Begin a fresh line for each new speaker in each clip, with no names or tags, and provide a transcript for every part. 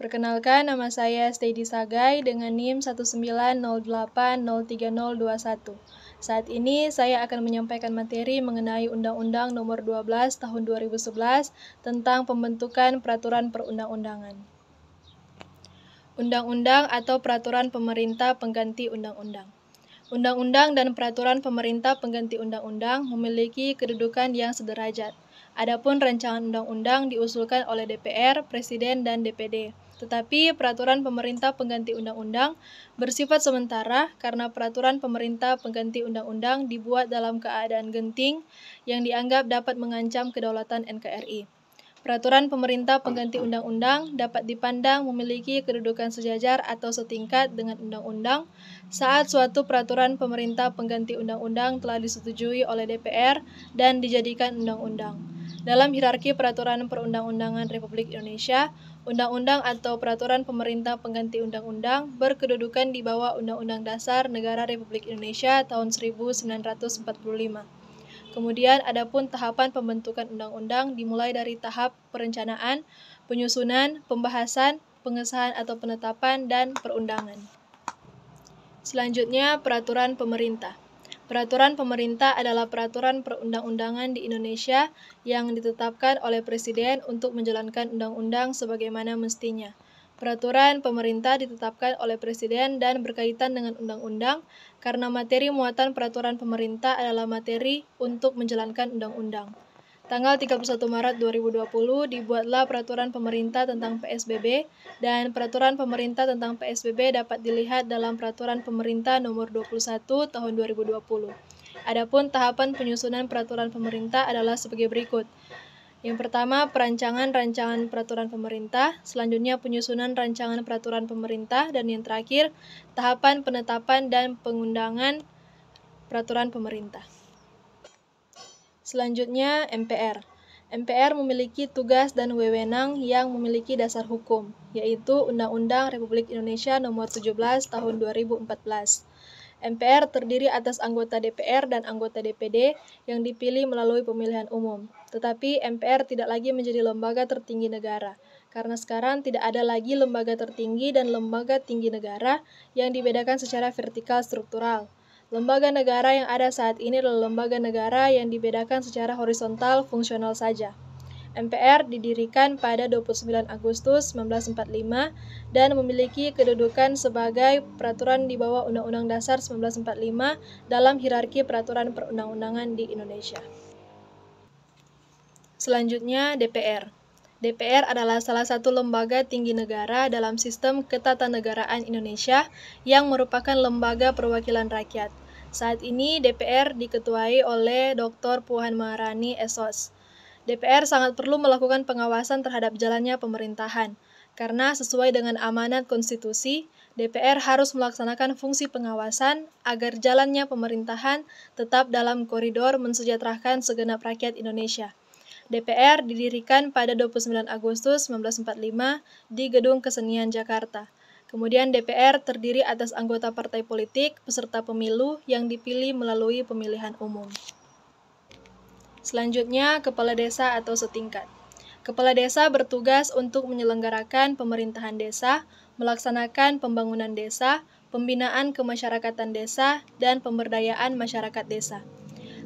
Perkenalkan, nama saya Steady Sagai dengan NIM 190803021. Saat ini saya akan menyampaikan materi mengenai Undang-Undang Nomor 12 Tahun 2011 tentang pembentukan peraturan perundang-undangan. Undang-undang atau peraturan pemerintah pengganti undang-undang. Undang-undang dan peraturan pemerintah pengganti undang-undang memiliki kedudukan yang sederajat. Adapun rancangan undang-undang diusulkan oleh DPR, Presiden, dan DPD. Tetapi peraturan pemerintah pengganti undang-undang bersifat sementara karena peraturan pemerintah pengganti undang-undang dibuat dalam keadaan genting yang dianggap dapat mengancam kedaulatan NKRI. Peraturan pemerintah pengganti undang-undang dapat dipandang memiliki kedudukan sejajar atau setingkat dengan undang-undang saat suatu peraturan pemerintah pengganti undang-undang telah disetujui oleh DPR dan dijadikan undang-undang. Dalam hierarki peraturan perundang-undangan Republik Indonesia, Undang-undang atau peraturan pemerintah pengganti undang-undang berkedudukan di bawah Undang-Undang Dasar Negara Republik Indonesia tahun 1945. Kemudian adapun tahapan pembentukan undang-undang dimulai dari tahap perencanaan, penyusunan, pembahasan, pengesahan atau penetapan dan perundangan. Selanjutnya peraturan pemerintah. Peraturan pemerintah adalah peraturan perundang-undangan di Indonesia yang ditetapkan oleh Presiden untuk menjalankan undang-undang sebagaimana mestinya. Peraturan pemerintah ditetapkan oleh Presiden dan berkaitan dengan undang-undang karena materi muatan peraturan pemerintah adalah materi untuk menjalankan undang-undang. Tanggal 31 Maret 2020 dibuatlah peraturan pemerintah tentang PSBB dan peraturan pemerintah tentang PSBB dapat dilihat dalam peraturan pemerintah nomor 21 tahun 2020. Adapun tahapan penyusunan peraturan pemerintah adalah sebagai berikut. Yang pertama, perancangan rancangan peraturan pemerintah, selanjutnya penyusunan rancangan peraturan pemerintah, dan yang terakhir, tahapan penetapan dan pengundangan peraturan pemerintah. Selanjutnya, MPR. MPR memiliki tugas dan wewenang yang memiliki dasar hukum, yaitu Undang-Undang Republik Indonesia Nomor 17 Tahun 2014. MPR terdiri atas anggota DPR dan anggota DPD yang dipilih melalui pemilihan umum. Tetapi MPR tidak lagi menjadi lembaga tertinggi negara, karena sekarang tidak ada lagi lembaga tertinggi dan lembaga tinggi negara yang dibedakan secara vertikal struktural. Lembaga negara yang ada saat ini adalah lembaga negara yang dibedakan secara horizontal fungsional saja. MPR didirikan pada 29 Agustus 1945 dan memiliki kedudukan sebagai peraturan di bawah Undang-Undang Dasar 1945 dalam hierarki peraturan perundang-undangan di Indonesia. Selanjutnya, DPR. DPR adalah salah satu lembaga tinggi negara dalam sistem ketatanegaraan Indonesia yang merupakan lembaga perwakilan rakyat. Saat ini DPR diketuai oleh Dr. Puan Maharani Esos. DPR sangat perlu melakukan pengawasan terhadap jalannya pemerintahan, karena sesuai dengan amanat konstitusi, DPR harus melaksanakan fungsi pengawasan agar jalannya pemerintahan tetap dalam koridor mensejahterakan segenap rakyat Indonesia. DPR didirikan pada 29 Agustus 1945 di Gedung Kesenian Jakarta. Kemudian DPR terdiri atas anggota partai politik peserta pemilu yang dipilih melalui pemilihan umum. Selanjutnya, kepala desa atau setingkat. Kepala desa bertugas untuk menyelenggarakan pemerintahan desa, melaksanakan pembangunan desa, pembinaan kemasyarakatan desa, dan pemberdayaan masyarakat desa.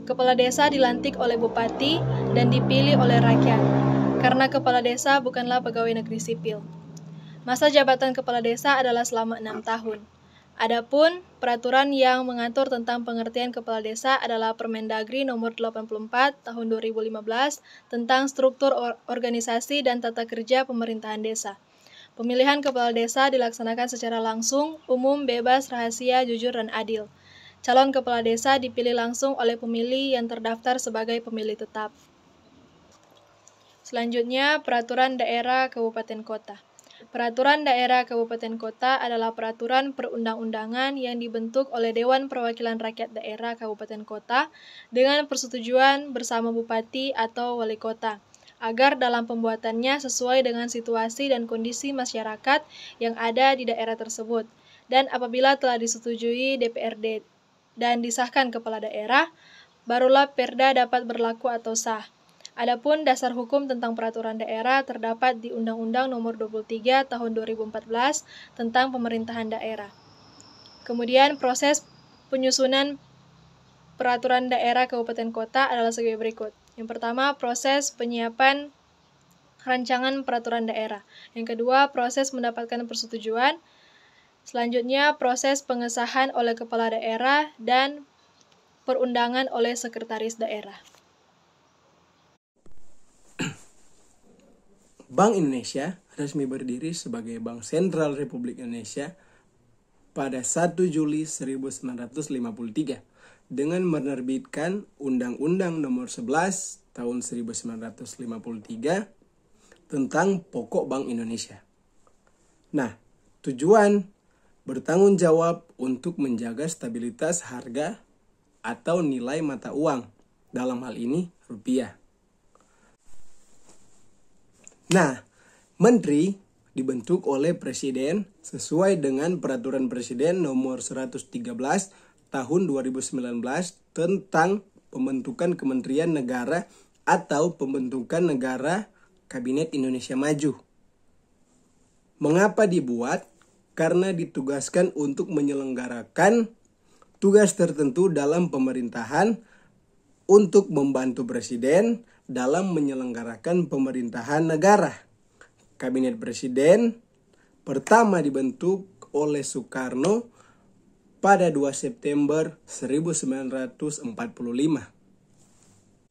Kepala desa dilantik oleh bupati dan dipilih oleh rakyat. Karena kepala desa bukanlah pegawai negeri sipil. Masa jabatan kepala desa adalah selama enam tahun. Adapun peraturan yang mengatur tentang pengertian kepala desa adalah Permendagri Nomor 84 Tahun 2015 tentang struktur organisasi dan tata kerja pemerintahan desa. Pemilihan kepala desa dilaksanakan secara langsung, umum, bebas, rahasia, jujur, dan adil. Calon kepala desa dipilih langsung oleh pemilih yang terdaftar sebagai pemilih tetap. Selanjutnya, peraturan daerah kabupaten kota. Peraturan Daerah Kabupaten Kota adalah peraturan perundang-undangan yang dibentuk oleh Dewan Perwakilan Rakyat Daerah Kabupaten Kota dengan persetujuan bersama bupati atau wali kota agar dalam pembuatannya sesuai dengan situasi dan kondisi masyarakat yang ada di daerah tersebut. Dan apabila telah disetujui DPRD dan disahkan kepala daerah, barulah perda dapat berlaku atau sah. Adapun dasar hukum tentang peraturan daerah terdapat di Undang-Undang Nomor 23 Tahun 2014 tentang Pemerintahan Daerah. Kemudian proses penyusunan peraturan daerah kabupaten kota adalah sebagai berikut. Yang pertama, proses penyiapan rancangan peraturan daerah. Yang kedua, proses mendapatkan persetujuan. Selanjutnya, proses pengesahan oleh kepala daerah dan perundangan oleh sekretaris daerah.
Bank Indonesia resmi berdiri sebagai Bank Sentral Republik Indonesia pada 1 Juli 1953 dengan menerbitkan Undang-Undang Nomor 11 Tahun 1953 tentang pokok Bank Indonesia. Nah, tujuan bertanggung jawab untuk menjaga stabilitas harga atau nilai mata uang, dalam hal ini rupiah. Nah, menteri dibentuk oleh presiden sesuai dengan peraturan presiden nomor 113 tahun 2019 tentang pembentukan kementerian negara atau pembentukan negara Kabinet Indonesia Maju. Mengapa dibuat? Karena ditugaskan untuk menyelenggarakan tugas tertentu dalam pemerintahan untuk membantu presiden dalam menyelenggarakan pemerintahan negara. Kabinet Presiden pertama dibentuk oleh Soekarno pada 2 September 1945.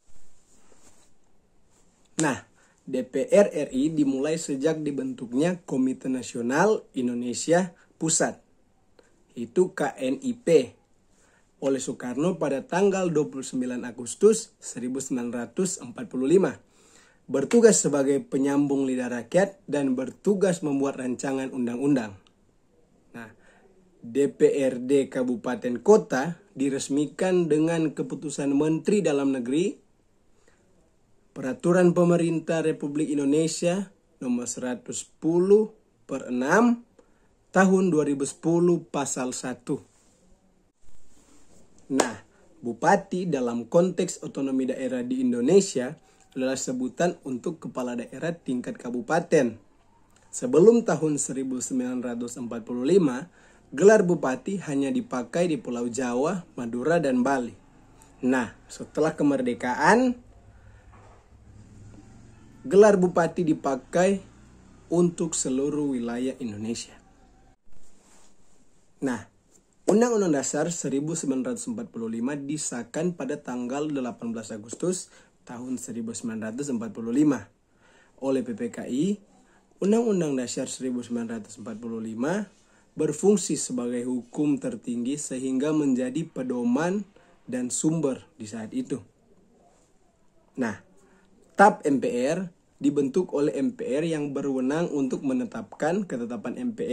Nah, DPR RI dimulai sejak dibentuknya Komite Nasional Indonesia Pusat, itu KNIP oleh Soekarno pada tanggal 29 Agustus 1945. Bertugas sebagai penyambung lidah rakyat dan bertugas membuat rancangan undang-undang. Nah, DPRD Kabupaten Kota diresmikan dengan keputusan Menteri Dalam Negeri Peraturan Pemerintah Republik Indonesia nomor 110 per 6 tahun 2010 pasal 1. Nah, bupati dalam konteks otonomi daerah di Indonesia adalah sebutan untuk kepala daerah tingkat kabupaten. Sebelum tahun 1945, gelar bupati hanya dipakai di Pulau Jawa, Madura, dan Bali. Nah, setelah kemerdekaan, gelar bupati dipakai untuk seluruh wilayah Indonesia. Nah, Undang-Undang Dasar 1945 disahkan pada tanggal 18 Agustus tahun 1945 oleh PPKI. Undang-Undang Dasar 1945 berfungsi sebagai hukum tertinggi sehingga menjadi pedoman dan sumber di saat itu. Nah, TAP MPR dibentuk oleh MPR yang berwenang untuk menetapkan ketetapan MPR